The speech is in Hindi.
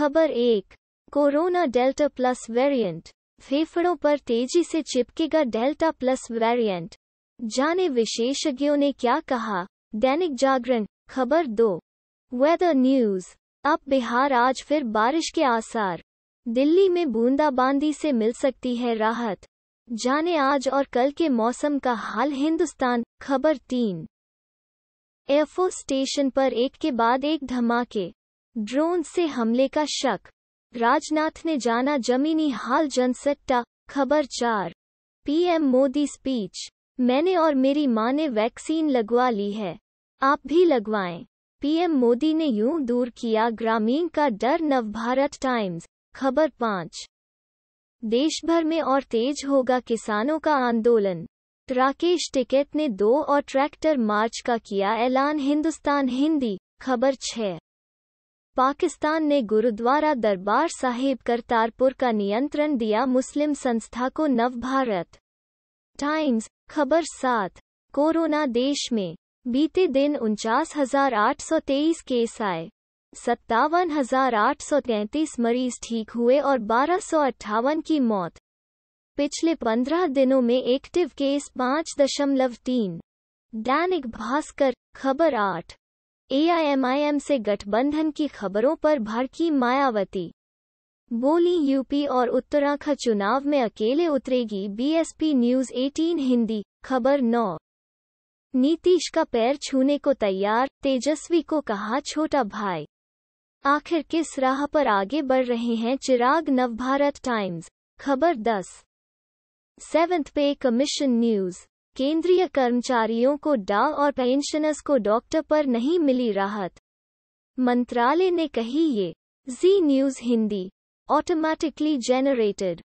खबर एक कोरोना डेल्टा प्लस वेरिएंट फेफड़ों पर तेजी से चिपकेगा डेल्टा प्लस वेरिएंट जाने विशेषज्ञों ने क्या कहा दैनिक जागरण खबर दो वेदर न्यूज अब बिहार आज फिर बारिश के आसार दिल्ली में बूंदाबांदी से मिल सकती है राहत जाने आज और कल के मौसम का हाल हिंदुस्तान खबर तीन एयरफोर्स स्टेशन पर एक के बाद एक धमाके ड्रोन से हमले का शक राजनाथ ने जाना जमीनी हाल जनसट्टा खबर चार पीएम मोदी स्पीच मैंने और मेरी मां ने वैक्सीन लगवा ली है आप भी लगवाएं पीएम मोदी ने यूं दूर किया ग्रामीण का डर नवभारत टाइम्स खबर पाँच देशभर में और तेज होगा किसानों का आंदोलन राकेश टिकेट ने दो और ट्रैक्टर मार्च का किया ऐलान हिंदुस्तान हिंदी खबर छः पाकिस्तान ने गुरुद्वारा दरबार साहिब करतारपुर का नियंत्रण दिया मुस्लिम संस्था को नवभारत टाइम्स खबर सात कोरोना देश में बीते दिन उनचास हजार आठ सौ तेईस केस आए सत्तावन हजार आठ सौ तैंतीस मरीज ठीक हुए और बारह सौ अट्ठावन की मौत पिछले पंद्रह दिनों में एक्टिव केस पाँच दशमलव तीन दैनिक भास्कर खबर आठ एआईएमआईएम से गठबंधन की खबरों पर भड़की मायावती बोली यूपी और उत्तराखंड चुनाव में अकेले उतरेगी बीएसपी न्यूज 18 हिंदी खबर 9 नीतीश का पैर छूने को तैयार तेजस्वी को कहा छोटा भाई आखिर किस राह पर आगे बढ़ रहे हैं चिराग नवभारत टाइम्स खबर 10 सेवेंथ पे कमीशन न्यूज केंद्रीय कर्मचारियों को डा और पेंशनर्स को डॉक्टर पर नहीं मिली राहत मंत्रालय ने कही ये Zee news Hindi automatically generated